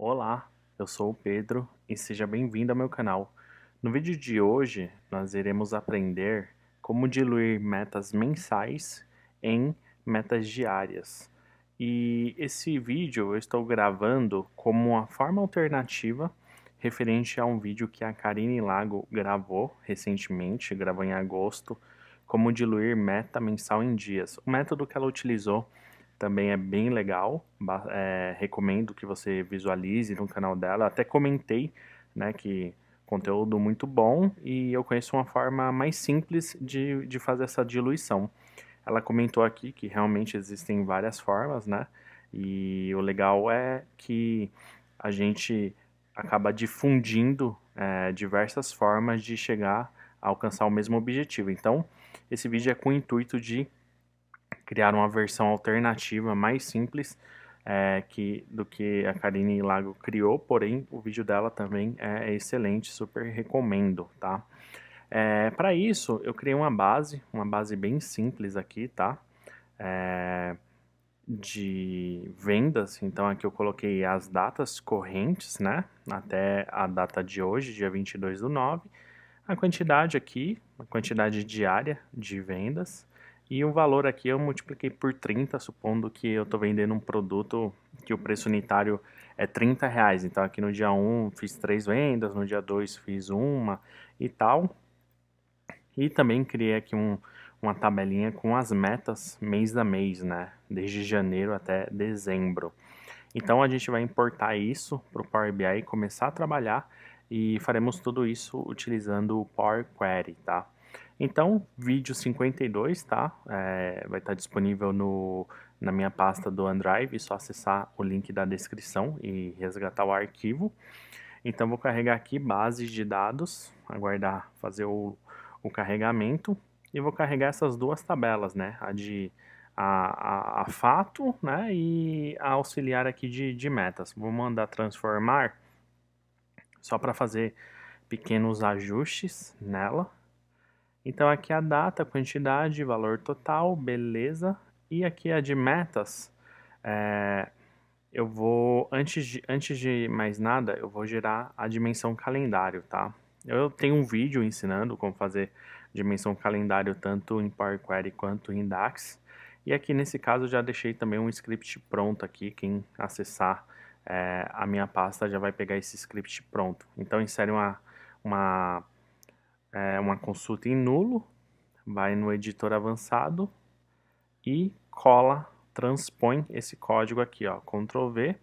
Olá, eu sou o Pedro e seja bem-vindo ao meu canal. No vídeo de hoje, nós iremos aprender como diluir metas mensais em metas diárias. E esse vídeo eu estou gravando como uma forma alternativa referente a um vídeo que a Karine Lago gravou recentemente, gravou em agosto, como diluir meta mensal em dias. O método que ela utilizou também é bem legal. É, recomendo que você visualize no canal dela. Até comentei, né, que conteúdo muito bom e eu conheço uma forma mais simples de, de fazer essa diluição. Ela comentou aqui que realmente existem várias formas, né? E o legal é que a gente acaba difundindo é, diversas formas de chegar a alcançar o mesmo objetivo. Então, esse vídeo é com o intuito de criaram uma versão alternativa mais simples é, que, do que a Karine Lago criou, porém o vídeo dela também é excelente, super recomendo, tá? É, eh, Para isso, eu criei uma base, uma base bem simples aqui, tá? É, de vendas, então aqui eu coloquei as datas correntes, né? Até a data de hoje, dia 22 do 9. A quantidade aqui, a quantidade diária de vendas. E o valor aqui eu multipliquei por 30, supondo que eu estou vendendo um produto que o preço unitário é 30 reais. Então aqui no dia 1 fiz três vendas, no dia 2 fiz uma e tal. E também criei aqui um, uma tabelinha com as metas mês a mês, né? Desde janeiro até dezembro. Então a gente vai importar isso para o Power BI e começar a trabalhar e faremos tudo isso utilizando o Power Query, tá? Então, vídeo 52, tá? É, vai estar tá disponível no, na minha pasta do OneDrive, é só acessar o link da descrição e resgatar o arquivo. Então, vou carregar aqui bases de dados, aguardar fazer o, o carregamento e vou carregar essas duas tabelas, né? A de a, a, a fato né? e a auxiliar aqui de, de metas. Vou mandar transformar só para fazer pequenos ajustes nela então aqui é a data, quantidade, valor total, beleza. E aqui é a de metas, é, eu vou, antes de, antes de mais nada, eu vou gerar a dimensão calendário, tá? Eu tenho um vídeo ensinando como fazer dimensão calendário tanto em Power Query quanto em DAX. E aqui nesse caso já deixei também um script pronto aqui, quem acessar é, a minha pasta já vai pegar esse script pronto. Então insere uma, uma é, uma consulta em nulo, vai no editor avançado e cola, transpõe esse código aqui, ó, Ctrl V,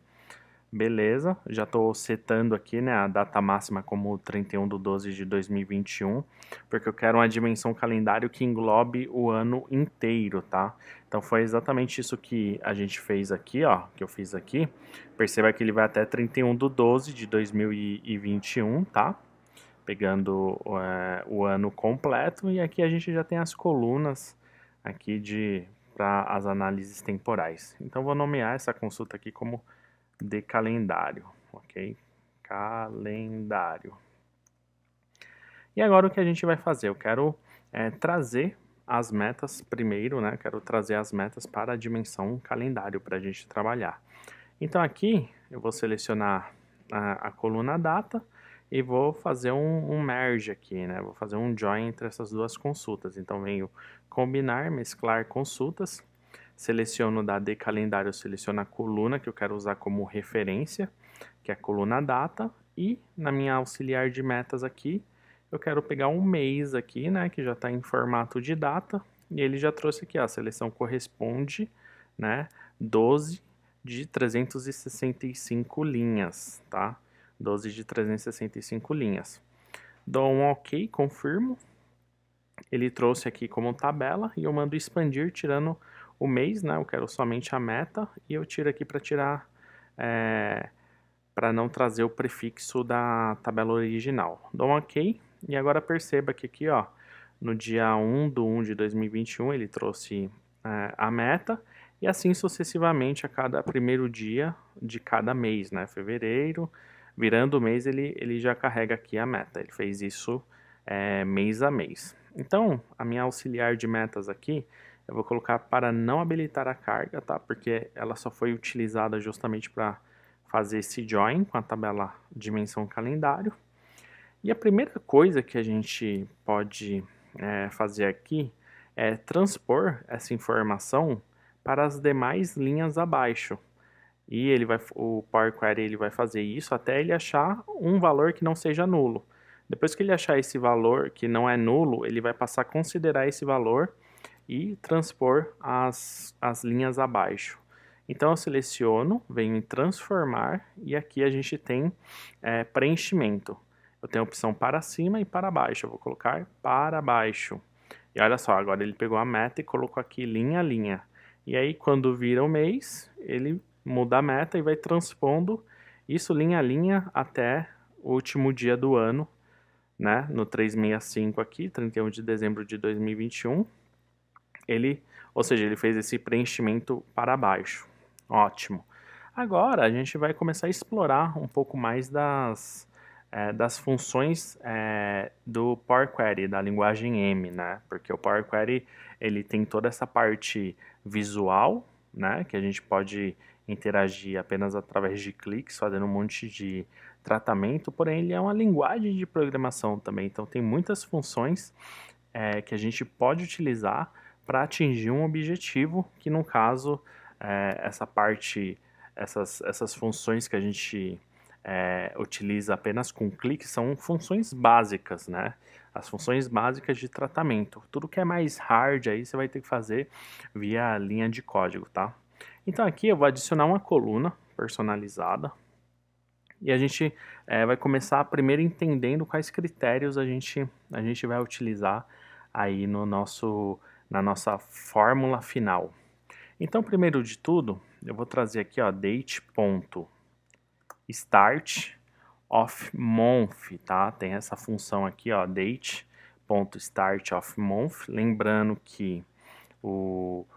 beleza, já estou setando aqui né, a data máxima como 31 de 12 de 2021, porque eu quero uma dimensão calendário que englobe o ano inteiro, tá? Então foi exatamente isso que a gente fez aqui, ó, que eu fiz aqui, perceba que ele vai até 31 de 12 de 2021, tá? pegando é, o ano completo e aqui a gente já tem as colunas aqui de para as análises temporais. Então vou nomear essa consulta aqui como de calendário, ok? Calendário. E agora o que a gente vai fazer? Eu quero é, trazer as metas primeiro, né? Quero trazer as metas para a dimensão calendário para a gente trabalhar. Então aqui eu vou selecionar a, a coluna data e vou fazer um, um, merge aqui, né? Vou fazer um join entre essas duas consultas. Então venho combinar, mesclar consultas, seleciono da D calendário, seleciono a coluna que eu quero usar como referência, que é a coluna data, e na minha auxiliar de metas aqui, eu quero pegar um mês aqui, né, que já está em formato de data, e ele já trouxe aqui, ó, a seleção corresponde, né, 12 de 365 linhas, tá? 12 de 365 linhas. Dou um OK, confirmo. Ele trouxe aqui como tabela e eu mando expandir tirando o mês, né? Eu quero somente a meta e eu tiro aqui para tirar é, para não trazer o prefixo da tabela original. Dou um OK e agora perceba que aqui, ó, no dia 1 do 1 de 2021 ele trouxe é, a meta e assim sucessivamente a cada primeiro dia de cada mês, né? Fevereiro, virando o mês, ele, ele já carrega aqui a meta. Ele fez isso é, mês a mês. Então, a minha auxiliar de metas aqui, eu vou colocar para não habilitar a carga, tá? Porque ela só foi utilizada justamente para fazer esse join com a tabela dimensão calendário. E a primeira coisa que a gente pode é, fazer aqui é transpor essa informação para as demais linhas abaixo. E ele vai, o Power Query ele vai fazer isso até ele achar um valor que não seja nulo. Depois que ele achar esse valor que não é nulo, ele vai passar a considerar esse valor e transpor as, as linhas abaixo. Então eu seleciono, venho em transformar e aqui a gente tem é, preenchimento. Eu tenho a opção para cima e para baixo, eu vou colocar para baixo. E olha só, agora ele pegou a meta e colocou aqui linha a linha. E aí quando vira o mês, ele muda a meta e vai transpondo isso linha a linha até o último dia do ano, né? No 365 aqui, 31 de dezembro de 2021. Ele, ou seja, ele fez esse preenchimento para baixo. Ótimo. Agora a gente vai começar a explorar um pouco mais das, é, das funções é, do Power Query, da linguagem M, né? Porque o Power Query ele tem toda essa parte visual, né? Que a gente pode interagir apenas através de cliques, fazendo um monte de tratamento, porém ele é uma linguagem de programação também, então tem muitas funções é, que a gente pode utilizar para atingir um objetivo, que no caso é, essa parte, essas, essas funções que a gente é, utiliza apenas com clique são funções básicas, né? As funções básicas de tratamento. Tudo que é mais hard aí você vai ter que fazer via linha de código, tá? Então aqui eu vou adicionar uma coluna personalizada e a gente é, vai começar primeiro entendendo quais critérios a gente, a gente vai utilizar aí no nosso, na nossa fórmula final. Então primeiro de tudo eu vou trazer aqui ó date.start of month, tá? Tem essa função aqui ó date.start of month, lembrando que o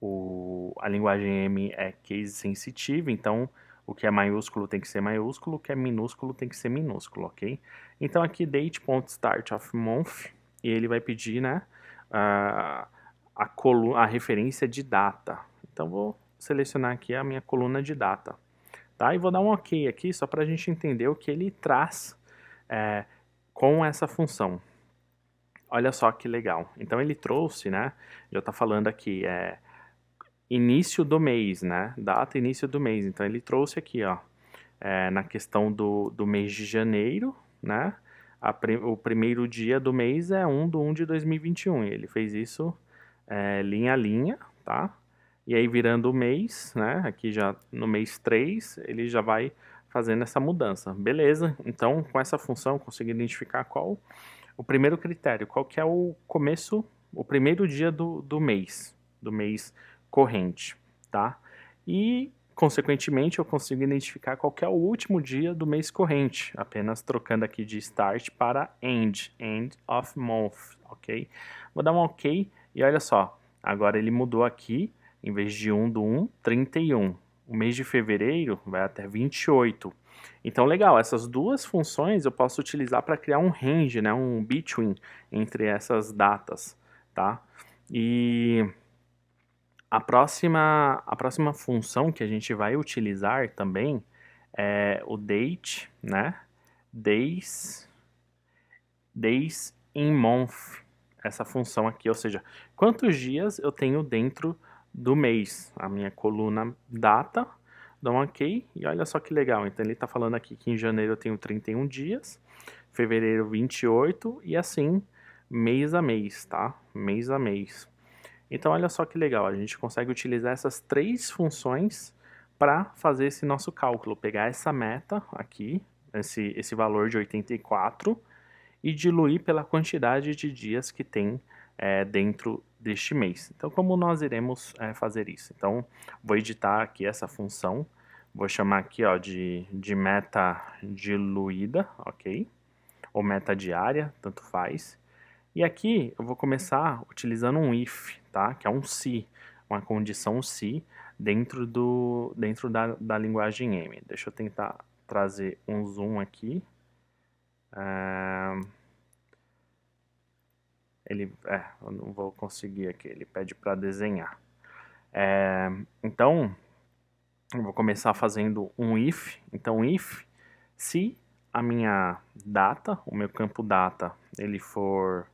o, a linguagem M é case sensitive, então o que é maiúsculo tem que ser maiúsculo, o que é minúsculo tem que ser minúsculo, ok? Então aqui date.start of month, e ele vai pedir né, a, a, a referência de data. Então vou selecionar aqui a minha coluna de data. Tá? E vou dar um OK aqui só para a gente entender o que ele traz é, com essa função. Olha só que legal. Então ele trouxe, né? Já está falando aqui, é, início do mês, né? Data início do mês. Então ele trouxe aqui, ó, é, na questão do, do mês de janeiro, né? o primeiro dia do mês é 1 do 1 de 2021. E ele fez isso é, linha a linha, tá? E aí virando o mês, né? Aqui já no mês 3, ele já vai fazendo essa mudança. Beleza? Então, com essa função, consegui identificar qual o primeiro critério, qual que é o começo, o primeiro dia do, do mês, do mês corrente, tá? E, consequentemente, eu consigo identificar qual é o último dia do mês corrente, apenas trocando aqui de start para end, end of month, ok? Vou dar um ok e olha só, agora ele mudou aqui, em vez de 1 do 1, 31. O mês de fevereiro vai até 28. Então, legal, essas duas funções eu posso utilizar para criar um range, né, um between entre essas datas, tá? E a próxima, a próxima função que a gente vai utilizar também é o date, né? Days, days in month, essa função aqui, ou seja, quantos dias eu tenho dentro do mês, a minha coluna data, dou um ok, e olha só que legal, então ele está falando aqui que em janeiro eu tenho 31 dias, fevereiro 28, e assim, mês a mês, tá? Mês a mês. Então olha só que legal, a gente consegue utilizar essas três funções para fazer esse nosso cálculo, pegar essa meta aqui, esse, esse valor de 84, e diluir pela quantidade de dias que tem é, dentro deste mês. Então como nós iremos é, fazer isso? Então vou editar aqui essa função, vou chamar aqui ó, de, de meta diluída, ok? Ou meta diária, tanto faz. E aqui eu vou começar utilizando um if, tá? Que é um se, uma condição se dentro, do, dentro da, da linguagem M. Deixa eu tentar trazer um zoom aqui. É, ele, é, eu não vou conseguir aqui, ele pede para desenhar. É, então, eu vou começar fazendo um if. Então, if, se a minha data, o meu campo data, ele for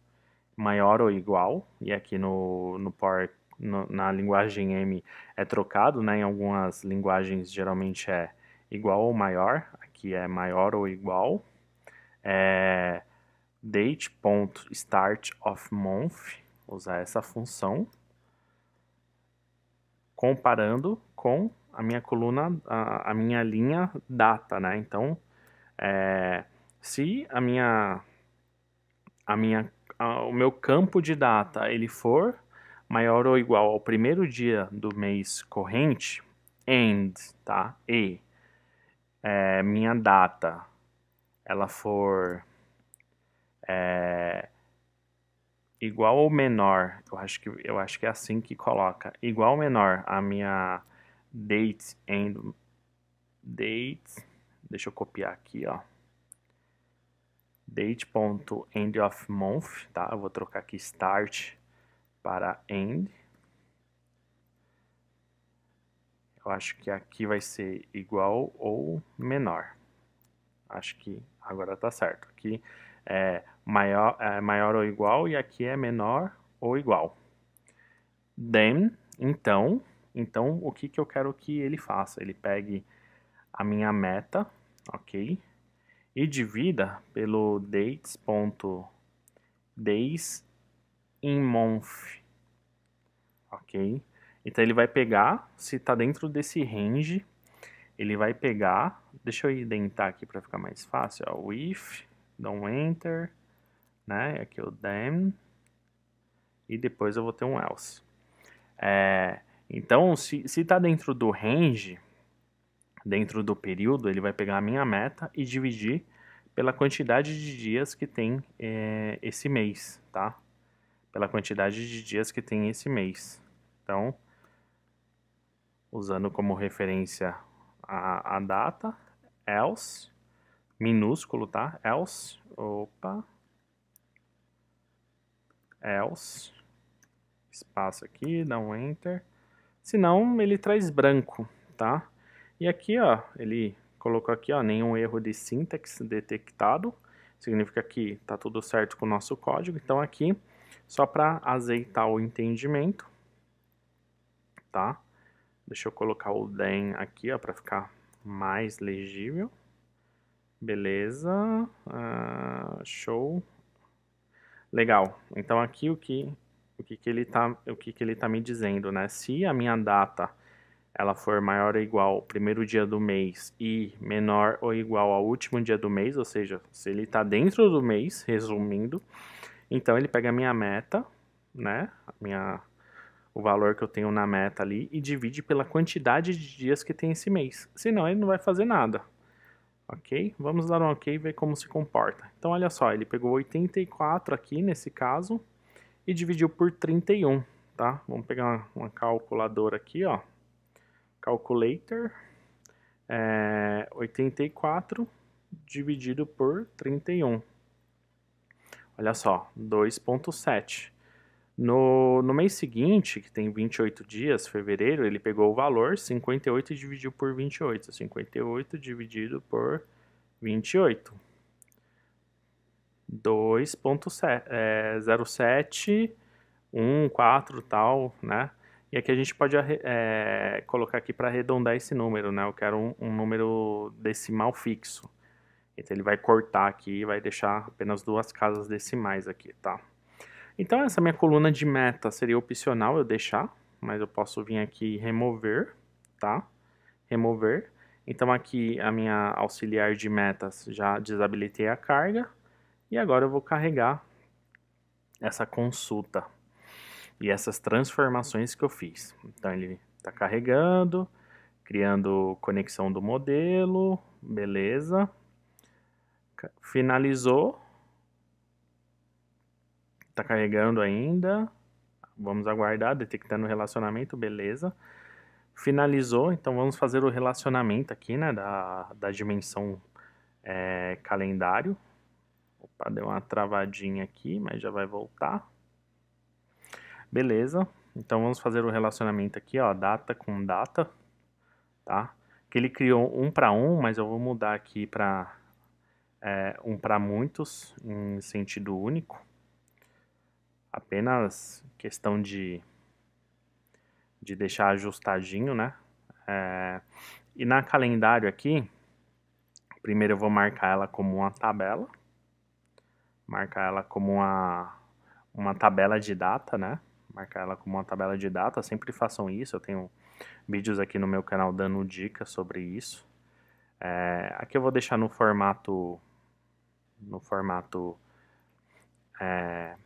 maior ou igual, e aqui no, no Power, no, na linguagem M é trocado, né? em algumas linguagens geralmente é igual ou maior, aqui é maior ou igual, é date.start of month, usar essa função, comparando com a minha coluna, a, a minha linha data, né? Então, é, se a minha, a minha o meu campo de data ele for maior ou igual ao primeiro dia do mês corrente, and, tá? E é, minha data ela for é, igual ou menor, eu acho que eu acho que é assim que coloca, igual ou menor a minha date and date, deixa eu copiar aqui, ó date.end of month, tá? Eu vou trocar aqui start para end. Eu acho que aqui vai ser igual ou menor. Acho que agora tá certo. Aqui é maior, é maior ou igual e aqui é menor ou igual. Then, então, então o que, que eu quero que ele faça? Ele pegue a minha meta, ok? e divida pelo days in month. Ok? Então ele vai pegar, se está dentro desse range, ele vai pegar, deixa eu identar aqui para ficar mais fácil, ó, if, dá um enter, né, aqui o then, e depois eu vou ter um else. É, então, se está dentro do range, dentro do período, ele vai pegar a minha meta e dividir pela quantidade de dias que tem é, esse mês, tá? Pela quantidade de dias que tem esse mês. Então, usando como referência a, a data, else, minúsculo, tá? Else, opa, else, espaço aqui, dá um enter. Senão, ele traz branco, tá? E aqui, ó, ele colocou aqui, ó, nenhum erro de sintaxe detectado. Significa que está tudo certo com o nosso código. Então aqui, só para azeitar o entendimento, tá? Deixa eu colocar o den aqui, ó, para ficar mais legível. Beleza. Uh, show. Legal. Então aqui o que o que, que ele está o que, que ele tá me dizendo, né? Se a minha data ela for maior ou igual ao primeiro dia do mês e menor ou igual ao último dia do mês, ou seja, se ele está dentro do mês, resumindo, então ele pega a minha meta, né, minha, o valor que eu tenho na meta ali e divide pela quantidade de dias que tem esse mês, senão ele não vai fazer nada. Ok? Vamos dar um ok e ver como se comporta. Então, olha só, ele pegou 84 aqui nesse caso e dividiu por 31, tá? Vamos pegar uma, uma calculadora aqui, ó. Calculator é 84 dividido por 31. Olha só, 2.7. No, no mês seguinte, que tem 28 dias, fevereiro, ele pegou o valor 58 e dividiu por 28. 58 dividido por 28. 2.07, é, 07, tal, né? E aqui a gente pode é, colocar aqui para arredondar esse número, né? Eu quero um, um, número decimal fixo. Então ele vai cortar aqui e vai deixar apenas duas casas decimais aqui, tá? Então essa minha coluna de meta seria opcional eu deixar, mas eu posso vir aqui e remover, tá? Remover. Então aqui a minha auxiliar de metas já desabilitei a carga e agora eu vou carregar essa consulta e essas transformações que eu fiz. Então ele está carregando, criando conexão do modelo, beleza. Finalizou. Está carregando ainda. Vamos aguardar, detectando o relacionamento, beleza. Finalizou, então vamos fazer o relacionamento aqui, né, da, da dimensão é, calendário. Opa, deu uma travadinha aqui, mas já vai voltar. Beleza, então vamos fazer o relacionamento aqui, ó, data com data, tá? Que ele criou um para um, mas eu vou mudar aqui para é, um para muitos, em sentido único. Apenas questão de, de deixar ajustadinho, né? É, e na calendário aqui, primeiro eu vou marcar ela como uma tabela, marcar ela como uma, uma tabela de data, né? marcar ela como uma tabela de data, sempre façam isso. Eu tenho vídeos aqui no meu canal dando dicas sobre isso. É, aqui eu vou deixar no formato no formato é,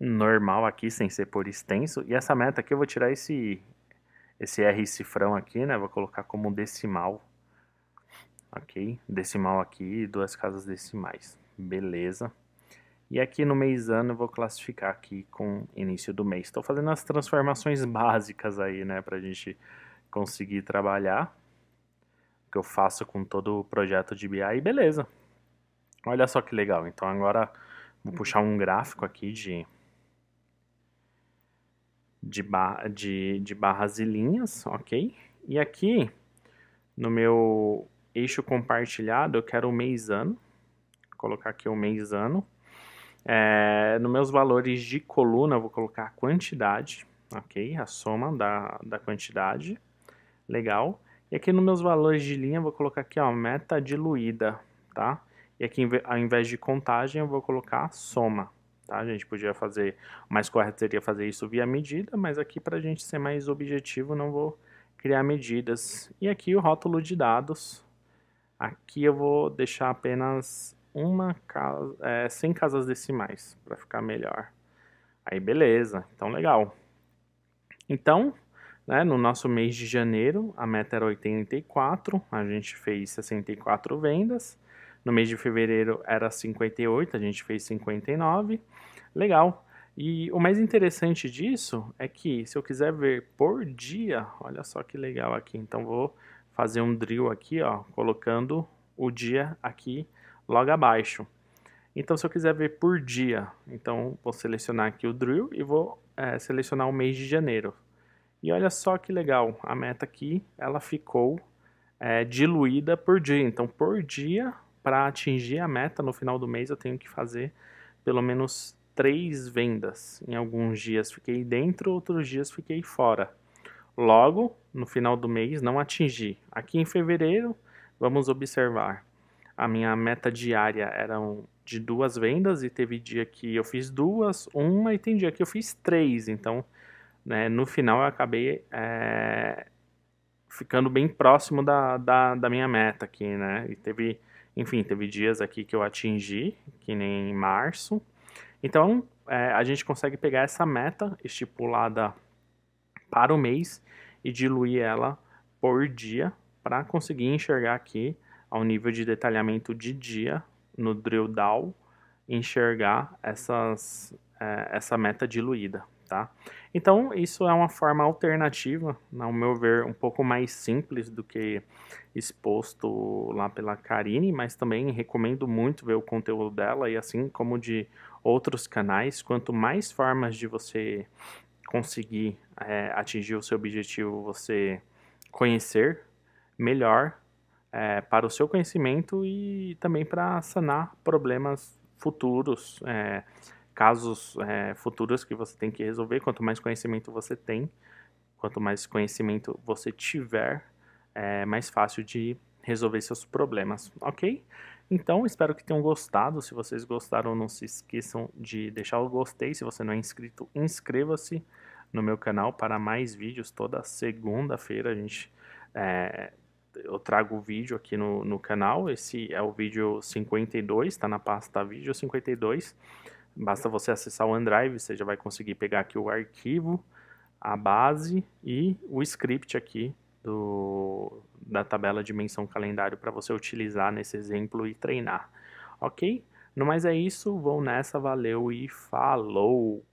normal aqui, sem ser por extenso. E essa meta aqui eu vou tirar esse esse R cifrão aqui, né? Vou colocar como decimal, ok? Decimal aqui, duas casas decimais, beleza? E aqui no mês ano eu vou classificar aqui com início do mês. Estou fazendo as transformações básicas aí, né, para a gente conseguir trabalhar. Que eu faço com todo o projeto de BI e beleza. Olha só que legal. Então agora vou puxar um gráfico aqui de de, bar, de, de barras e linhas, ok? E aqui no meu eixo compartilhado eu quero o mês ano. Vou colocar aqui o mês ano é, nos meus valores de coluna, eu vou colocar a quantidade, ok? A soma da, da quantidade. Legal. E aqui nos meus valores de linha, eu vou colocar aqui, ó, meta diluída, tá? E aqui, ao invés de contagem, eu vou colocar soma, tá? A gente podia fazer, o mais correto seria fazer isso via medida, mas aqui para a gente ser mais objetivo, não vou criar medidas. E aqui o rótulo de dados, aqui eu vou deixar apenas uma casa, é, 100 casas decimais para ficar melhor. Aí beleza, então legal. Então, né, no nosso mês de janeiro, a meta era 84, a gente fez 64 vendas. No mês de fevereiro era 58, a gente fez 59. Legal. E o mais interessante disso é que se eu quiser ver por dia, olha só que legal aqui. Então vou fazer um drill aqui, ó, colocando o dia aqui logo abaixo. Então, se eu quiser ver por dia, então vou selecionar aqui o drill e vou é, selecionar o mês de janeiro. E olha só que legal, a meta aqui ela ficou é, diluída por dia. Então, por dia, para atingir a meta no final do mês, eu tenho que fazer pelo menos três vendas. Em alguns dias fiquei dentro, outros dias fiquei fora. Logo, no final do mês, não atingi. Aqui em fevereiro, vamos observar a minha meta diária eram de duas vendas e teve dia que eu fiz duas, uma e tem dia que eu fiz três. Então, né, no final eu acabei é, ficando bem próximo da, da, da, minha meta aqui, né? E teve, enfim, teve dias aqui que eu atingi, que nem em março. Então, é, a gente consegue pegar essa meta estipulada para o mês e diluir ela por dia para conseguir enxergar aqui ao nível de detalhamento de dia no drill down, enxergar essas, é, essa meta diluída. Tá? Então, isso é uma forma alternativa, ao meu ver, um pouco mais simples do que exposto lá pela Karine, mas também recomendo muito ver o conteúdo dela e assim como de outros canais. Quanto mais formas de você conseguir é, atingir o seu objetivo, você conhecer melhor, é, para o seu conhecimento e também para sanar problemas futuros, é, casos é, futuros que você tem que resolver. Quanto mais conhecimento você tem, quanto mais conhecimento você tiver, é mais fácil de resolver seus problemas, ok? Então, espero que tenham gostado. Se vocês gostaram, não se esqueçam de deixar o gostei. Se você não é inscrito, inscreva-se no meu canal para mais vídeos. Toda segunda-feira a gente é, eu trago o vídeo aqui no, no canal. Esse é o vídeo 52, está na pasta vídeo 52. Basta você acessar o OneDrive, você já vai conseguir pegar aqui o arquivo, a base e o script aqui do, da tabela dimensão calendário para você utilizar nesse exemplo e treinar. Ok? No mais é isso, vão nessa, valeu e falou!